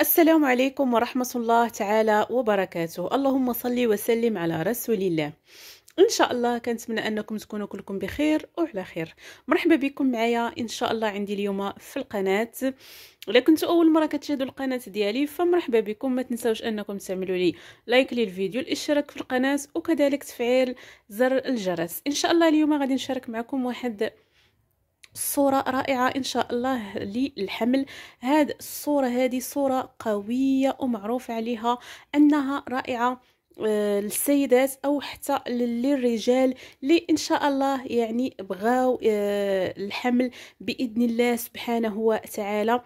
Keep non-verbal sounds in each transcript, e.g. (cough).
السلام عليكم ورحمة الله تعالى وبركاته اللهم صل وسلم على رسول الله ان شاء الله كنتمنى انكم تكونوا كلكم بخير وعلى خير مرحبا بكم معايا ان شاء الله عندي اليوم في القناه إذا كنتوا اول مره كتشاهدوا القناه ديالي فمرحبا بكم ما تنسوش انكم تعملوا لي لايك للفيديو الاشتراك في القناه وكذلك تفعيل زر الجرس ان شاء الله اليوم غادي نشارك معكم واحد صورة رائعة إن شاء الله للحمل هاد الصورة هذه صورة قوية ومعروف عليها أنها رائعة آه، للسيدات او حتى للرجال اللي ان شاء الله يعني بغاو آه، الحمل باذن الله سبحانه وتعالى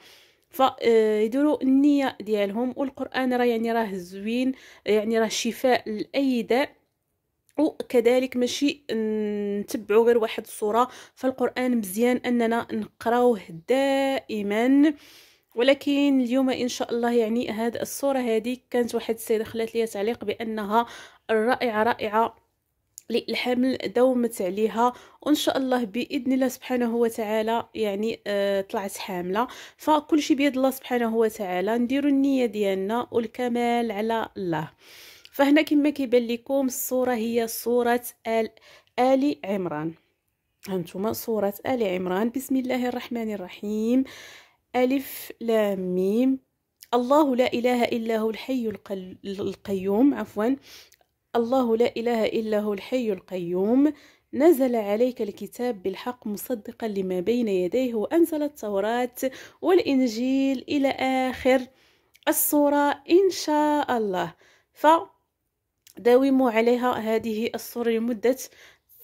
فيديروا آه، النيه ديالهم والقران راه يعني راه زوين يعني راه شفاء لاي داء كذلك ماشي نتبعوا غير واحد الصوره فالقران مزيان اننا نقراوه دائما ولكن اليوم ان شاء الله يعني هاد الصوره هذه كانت واحد السيده خلات لي تعليق بانها رائعه رائعه للحمل دومت عليها وان شاء الله باذن الله سبحانه وتعالى يعني آه طلعت حامله فكل شيء بيد الله سبحانه وتعالى نديروا النيه ديالنا والكمال على الله فهنا كما كيبان لكم الصوره هي صوره ال ال عمران هانتوما صوره ال عمران بسم الله الرحمن الرحيم الف لام ميم الله لا اله الا هو الحي القيوم عفوا الله لا اله الا هو الحي القيوم نزل عليك الكتاب بالحق مصدقا لما بين يديه وأنزل التوراة والإنجيل إلى آخر الصورة إن شاء الله ف داوموا عليها هذه الصورة لمدة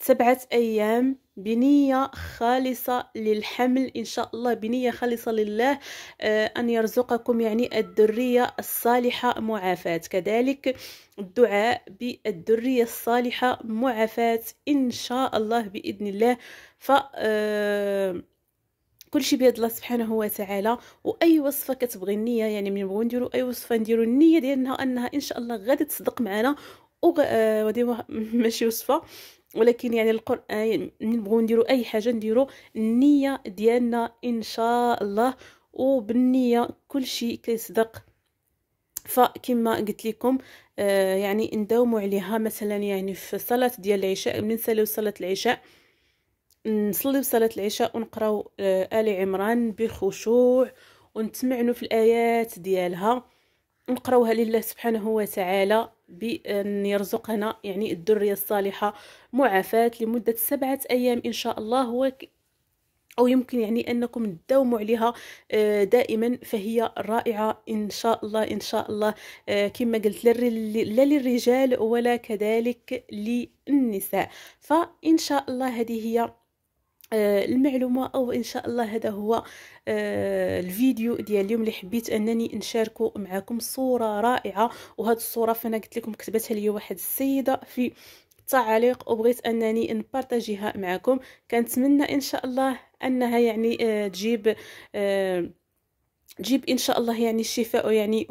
سبعة أيام بنية خالصة للحمل إن شاء الله بنية خالصة لله آه، أن يرزقكم يعني الذرية الصالحة معافاة كذلك الدعاء بالذرية الصالحة معافاة إن شاء الله بإذن الله ف آه، كلشي بيد الله سبحانه وتعالى واي وصفه كتبغي النيه يعني من نبغيو نديرو اي وصفه نديرو النيه ديالنا انها ان شاء الله غادي تصدق معنا وغادي آه، (laughs) ماشي وصفه ولكن يعني القران آه، يعني من نبغيو نديرو اي حاجه نديرو النيه ديالنا ان شاء الله وبالنيه كلشي كيصدق فكما قلت لكم آه يعني نداوموا عليها مثلا يعني في صلاه ديال العشاء من نساليو صلاه العشاء نصليو صلاة العشاء ونقراو آه، آل عمران بخشوع ونتمعنوا في الآيات ديالها نقراوها لله سبحانه وتعالى بأن يرزقنا يعني الذرية الصالحة معافاة لمدة سبعة أيام إن شاء الله وك أو يمكن يعني أنكم تداوموا عليها آه، دائما فهي رائعة إن شاء الله إن شاء الله آه، كما قلت لا للرجال ولا كذلك للنساء فإن شاء الله هذه هي آه، المعلومه او ان شاء الله هذا هو آه، الفيديو ديال اليوم اللي حبيت انني نشاركه معكم صوره رائعه وهاد الصوره فانا قلت لكم كتبتها لي واحد السيده في التعليق وبغيت انني نبارطاجيها معكم كنتمنى ان شاء الله انها يعني آه، تجيب تجيب ان شاء الله يعني الشفاء يعني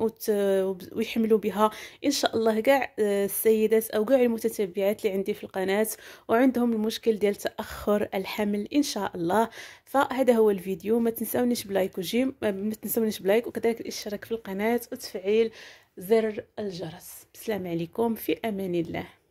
ويحملوا بها ان شاء الله كاع آه، السيدات او كاع المتتبعات اللي عندي في القناه وعندهم المشكل ديال تاخر الحمل ان شاء الله فهذا هو الفيديو ما تنساونيش بلايك وجيم آه، ما تنساونيش بلايك وكذلك الاشتراك في القناه وتفعيل زر الجرس السلام عليكم في امان الله